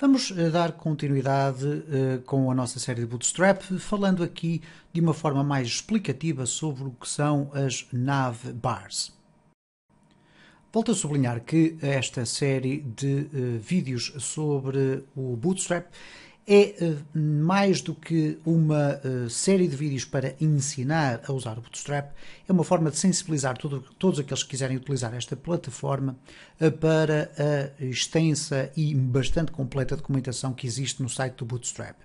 Vamos eh, dar continuidade uh, com a nossa série de Bootstrap, falando aqui de uma forma mais explicativa sobre o que são as bars. Volto a sublinhar que esta série de uh, vídeos sobre o Bootstrap é eh, mais do que uma eh, série de vídeos para ensinar a usar o Bootstrap, é uma forma de sensibilizar todo, todos aqueles que quiserem utilizar esta plataforma eh, para a extensa e bastante completa documentação que existe no site do Bootstrap.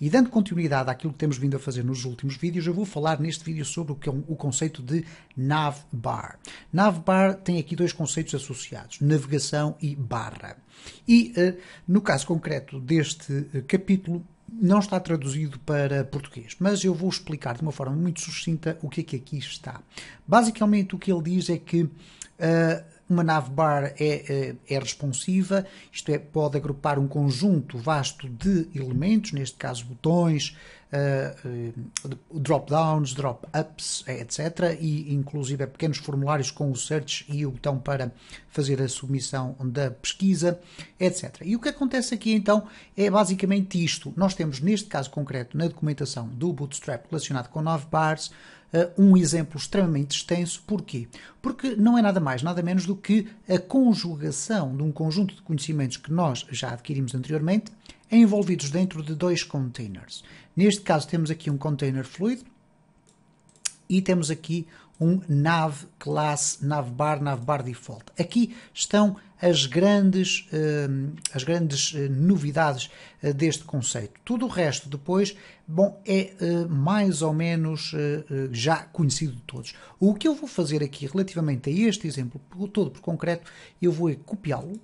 E dando continuidade àquilo que temos vindo a fazer nos últimos vídeos, eu vou falar neste vídeo sobre o, que é um, o conceito de navbar. Navbar tem aqui dois conceitos associados, navegação e barra. E uh, no caso concreto deste uh, capítulo, não está traduzido para português, mas eu vou explicar de uma forma muito sucinta o que é que aqui está. Basicamente, o que ele diz é que uh, uma navbar é, é, é responsiva, isto é, pode agrupar um conjunto vasto de elementos, neste caso botões, eh, eh, drop-downs, drop-ups, eh, etc. E inclusive é pequenos formulários com o search e o botão para fazer a submissão da pesquisa, etc. E o que acontece aqui então é basicamente isto. Nós temos neste caso concreto na documentação do Bootstrap relacionado com navbars uh, um exemplo extremamente extenso. Porquê? Porque não é nada mais, nada menos do que a conjugação de um conjunto de conhecimentos que nós já adquirimos anteriormente envolvidos dentro de dois containers. Neste caso, temos aqui um container fluido e temos aqui um nav class, navbar, navbar default. Aqui estão as grandes, hum, as grandes eh, novidades eh, deste conceito. Tudo o resto depois, bom, é eh, mais ou menos já conhecido de todos. O que eu vou fazer aqui relativamente a este exemplo, todo por concreto, eu vou é copiá-lo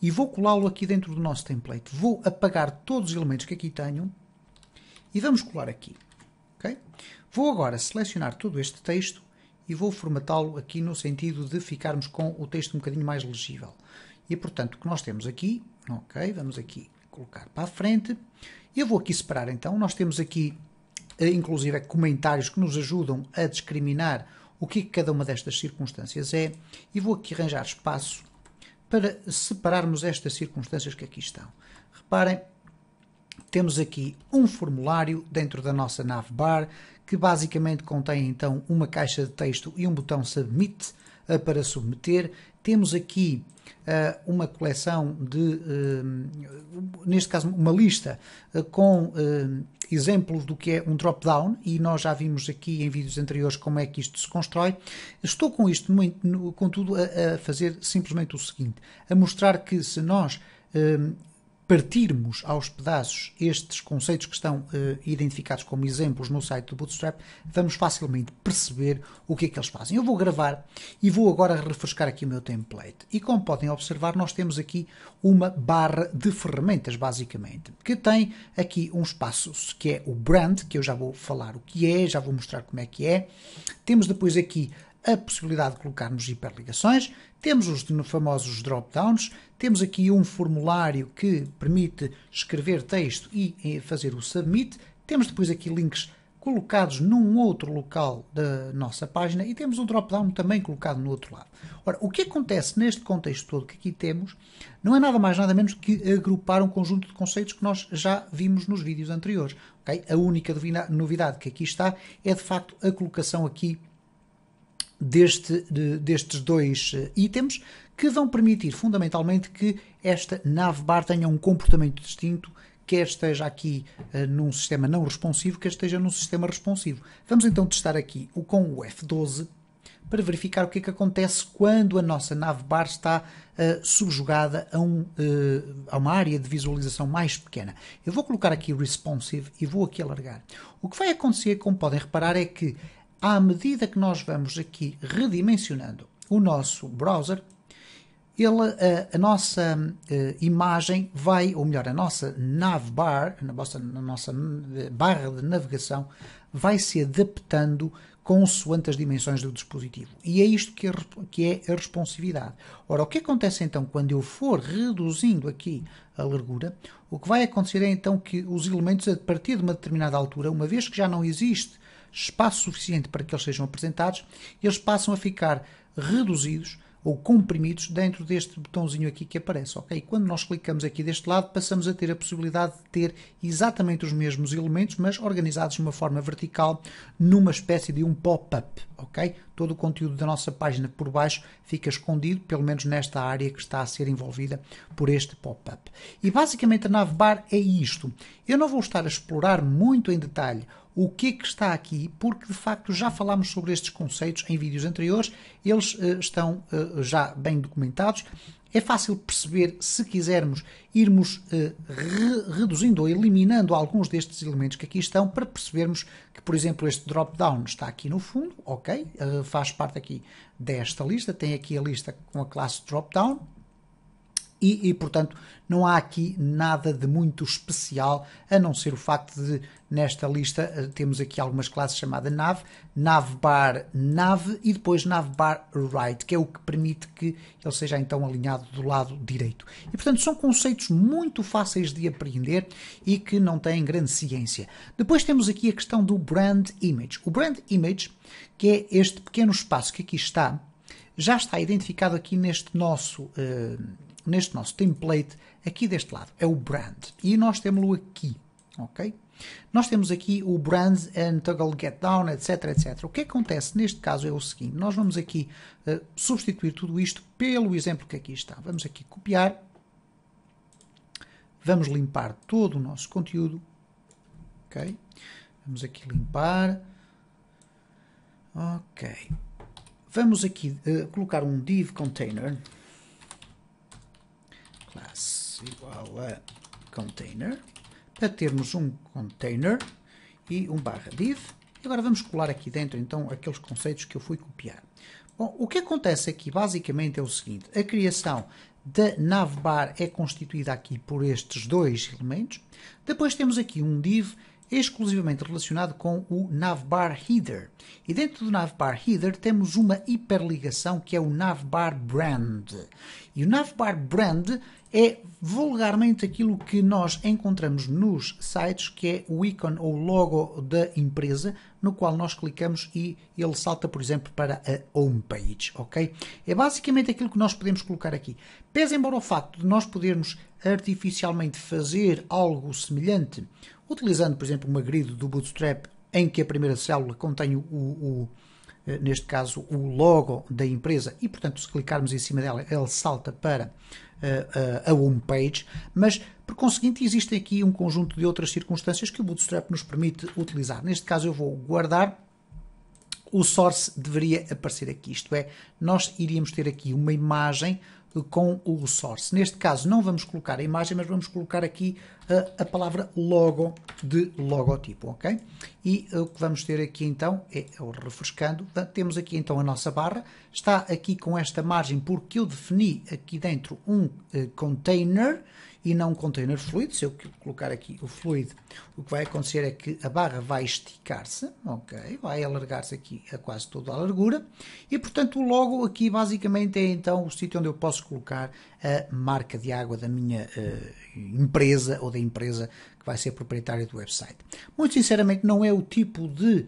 e vou colá-lo aqui dentro do nosso template. Vou apagar todos os elementos que aqui tenho e vamos colar aqui. Okay? Vou agora selecionar todo este texto e vou formatá-lo aqui no sentido de ficarmos com o texto um bocadinho mais legível. E portanto, o que nós temos aqui, ok, vamos aqui colocar para a frente. Eu vou aqui separar então, nós temos aqui eh, inclusive comentários que nos ajudam a discriminar o que, é que cada uma destas circunstâncias é e vou aqui arranjar espaço para separarmos estas circunstâncias que aqui estão. Reparem, temos aqui um formulário dentro da nossa navbar que basicamente contém então uma caixa de texto e um botão Submit uh, para submeter. Temos aqui uh, uma coleção de, uh, neste caso, uma lista com exemplos do que é um drop-down e nós já vimos aqui em vídeos anteriores como é que isto se constrói. Estou com isto, no, no, contudo, a, a fazer simplesmente o seguinte, a mostrar que se nós partirmos aos pedaços estes conceitos que estão uh, identificados como exemplos no site do Bootstrap, vamos facilmente perceber o que é que eles fazem. Eu vou gravar e vou agora refrescar aqui o meu template. E como podem observar, nós temos aqui uma barra de ferramentas, basicamente, que tem aqui um espaço que é o brand, que eu já vou falar o que é, já vou mostrar como é que é. Temos depois aqui a possibilidade de colocarmos hiperligações, temos os famosos drop-downs, temos aqui um formulário que permite escrever texto e fazer o submit, temos depois aqui links colocados num outro local da nossa página e temos um drop-down também colocado no outro lado. Ora, o que acontece neste contexto todo que aqui temos não é nada mais nada menos que agrupar um conjunto de conceitos que nós já vimos nos vídeos anteriores. Okay? A única novidade que aqui está é de facto a colocação aqui deste, de, destes dois eh, itens, que vão permitir fundamentalmente que esta nave bar tenha um comportamento distinto, quer esteja aqui uh, num sistema não responsivo, quer esteja num sistema responsivo. Vamos então testar aqui o com o F12 para verificar o que é que acontece quando a nossa nave bar está uh, subjugada a, um, uh, a, uma área de visualização mais pequena. Eu vou colocar aqui responsive e vou aqui alargar. O que vai acontecer, como podem reparar, é que à medida que nós vamos aqui redimensionando o nosso browser, ele, a, eh, a nossa a eh, imagem vai, ou melhor, a nossa navbar, a nossa, nossa eh, barra de navegação, vai se adaptando consoante as dimensões do dispositivo. E é isto que é, que é a responsividade. Ora, o que acontece então quando eu for reduzindo aqui a largura? O que vai acontecer é então que os elementos, a partir de uma determinada altura, uma vez que já não existe espaço suficiente para que eles sejam apresentados, eles passam a ficar reduzidos ou comprimidos dentro deste botãozinho aqui que aparece, ok? Quando nós clicamos aqui deste lado, passamos a ter a possibilidade de ter exatamente os mesmos elementos, mas organizados de uma forma vertical, numa espécie de um pop-up, ok? Todo o conteúdo da nossa página por baixo fica escondido, pelo menos nesta área que está a ser envolvida por este pop-up. E basicamente a navbar é isto. Eu não vou estar a explorar muito em detalhe o que é que está aqui, porque de facto já falámos sobre estes conceitos em vídeos anteriores, eles uh, estão uh, já bem documentados. É fácil perceber se quisermos irmos uh, re reduzindo ou eliminando alguns destes elementos que aqui estão para percebermos que, por exemplo, este drop-down está aqui no fundo, ok, faz parte aqui desta lista, tem aqui a lista com a classe drop-down, e, e, portanto, não há aqui nada de muito especial, a não ser o facto de, nesta lista, eh, temos aqui algumas classes chamada nave, nave bar nave e depois nave bar right, que é o que permite que ele seja então alinhado do lado direito. E, portanto, são conceitos muito fáceis de aprender e que não têm grande ciência. Depois temos aqui a questão do brand image. O brand image, que é este pequeno espaço que aqui está, já está identificado aqui neste nosso uh, neste nosso template, aqui deste lado, é o brand. E nós temos-lo aqui, ok? Nós temos aqui o brand and toggle get down, etc, etc. O que acontece neste caso é o seguinte, nós vamos aqui uh, substituir tudo isto pelo exemplo que aqui está. Vamos aqui copiar, vamos limpar todo o nosso conteúdo, ok? Vamos aqui limpar, ok. Vamos aqui uh, colocar um div container, igual a container, para termos um container e um barra div. E agora vamos colar aqui dentro, então, aqueles conceitos que eu fui copiar. Bom, o que acontece aqui, basicamente, é o seguinte. A criação da navbar é constituída aqui por estes dois elementos. Depois temos aqui um div exclusivamente relacionado com o navbar header. E dentro do navbar header temos uma hiperligação que é o navbar brand. E o navbar brand é vulgarmente aquilo que nós encontramos nos sites, que é o ícone ou logo da empresa, no qual nós clicamos e ele salta, por exemplo, para a homepage, ok? É basicamente aquilo que nós podemos colocar aqui. Pese embora o facto de nós podermos artificialmente fazer algo semelhante, utilizando, por exemplo, uma grid do Bootstrap em que a primeira célula contém o, o eh, neste caso, o logo da empresa, e portanto, se clicarmos em cima dela, ele salta para a, home homepage, mas por conseguinte existe aqui um conjunto de outras circunstâncias que o Bootstrap nos permite utilizar. Neste caso eu vou guardar o source deveria aparecer aqui, isto é, nós iríamos ter aqui uma imagem com o source. Neste caso não vamos colocar a imagem, mas vamos colocar aqui a, a palavra logo de logotipo, ok? E eh, o que vamos ter aqui então é, é o refrescando, temos aqui então a nossa barra, está aqui com esta margem porque eu defini aqui dentro um uh, container e não um container fluido, se eu colocar aqui o fluido, o que vai acontecer é que a barra vai esticar-se, ok? Vai alargar-se aqui a quase toda a largura e, portanto, logo aqui basicamente é então o sítio onde eu posso colocar a marca de água da minha uh, empresa ou da empresa que vai ser proprietária do website. Muito sinceramente, não é o tipo de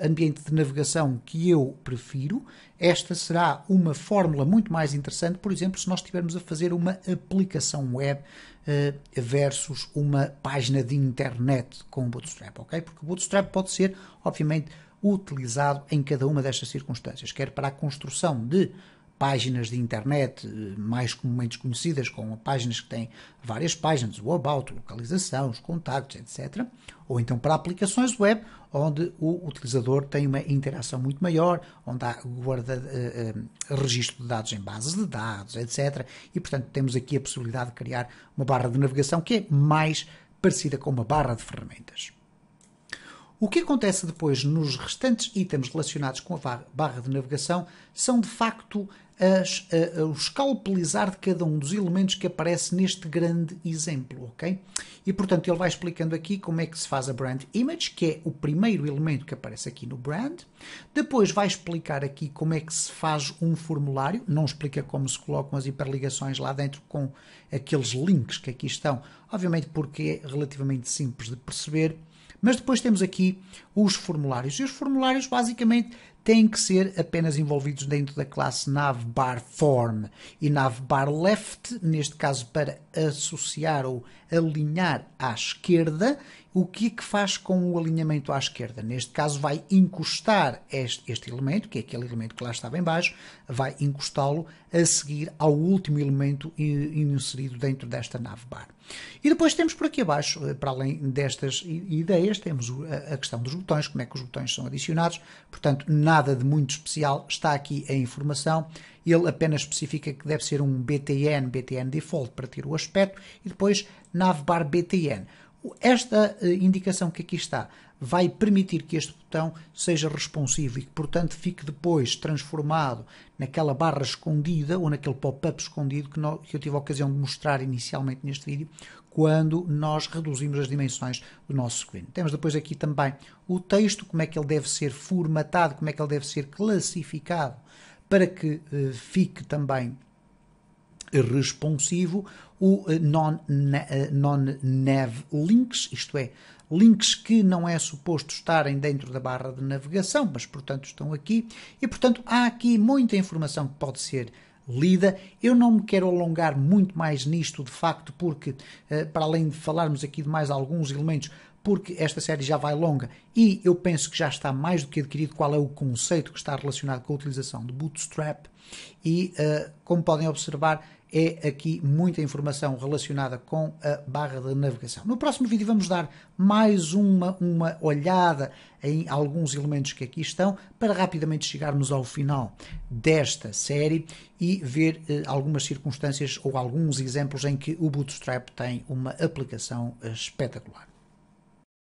ambiente de navegação que eu prefiro. Esta será uma fórmula muito mais interessante, por exemplo, se nós estivermos a fazer uma aplicação web eh, versus uma página de internet com o Bootstrap, ok? Porque o Bootstrap pode ser, obviamente, utilizado em cada uma destas circunstâncias, quer para a construção de páginas de internet eh, mais comumente conhecidas, com páginas que têm várias páginas, o About, localização, os contactos, etc. Ou então para aplicações web, onde o utilizador tem uma interação muito maior, onde há guarda, uh, uh, registro de dados em bases de dados, etc. E, portanto, temos aqui a possibilidade de criar uma barra de navegação que é mais parecida com uma barra de ferramentas. O que acontece depois nos restantes itens relacionados com a barra de navegação são de facto as, a, a, o escalpelizar de cada um dos elementos que aparece neste grande exemplo, ok? E portanto ele vai explicando aqui como é que se faz a brand image, que é o primeiro elemento que aparece aqui no brand. Depois vai explicar aqui como é que se faz um formulário, não explica como se colocam as hiperligações lá dentro com aqueles links que aqui estão, obviamente porque é relativamente simples de perceber mas depois temos aqui os formulários. E os formulários, basicamente, têm que ser apenas envolvidos dentro da classe navbar form e navbar left, neste caso para associar ou alinhar à esquerda. O que é que faz com o alinhamento à esquerda? Neste caso vai encostar este, este elemento, que é aquele elemento que lá estava em baixo, vai encostá-lo a seguir ao último elemento inserido dentro desta navbar. E depois temos por aqui abaixo, eh, para além destas ideias, temos a questão dos botões, como é que os botões são adicionados, portanto, na nada de muito especial, está aqui a informação. Ele apenas especifica que deve ser um BTN, BTN Default, para ter o aspecto, e depois navbar BTN. Esta eh, indicação que aqui está vai permitir que este botão seja responsivo e que, portanto, fique depois transformado naquela barra escondida ou naquele pop-up escondido que, que eu tive a ocasião de mostrar inicialmente neste vídeo, quando nós reduzimos as dimensões do nosso screen. Temos depois aqui também o texto, como é que ele deve ser formatado, como é que ele deve ser classificado para que eh, fique também eh, responsivo, o non-nav eh, non links, isto é, links que não é suposto estarem dentro da barra de navegação, mas portanto estão aqui, e portanto há aqui muita informação que pode ser lida. Eu não me quero alongar muito mais nisto, de facto, porque eh, para além de falarmos aqui de mais alguns elementos, porque esta série já vai longa e eu penso que já está mais do que adquirido qual é o conceito que está relacionado com a utilização de Bootstrap e, uh, como podem observar, é aqui muita informação relacionada com a barra de navegação. No próximo vídeo vamos dar mais uma, uma olhada em alguns elementos que aqui estão para rapidamente chegarmos ao final desta série e ver eh, algumas circunstâncias ou alguns exemplos em que o Bootstrap tem uma aplicação eh, espetacular.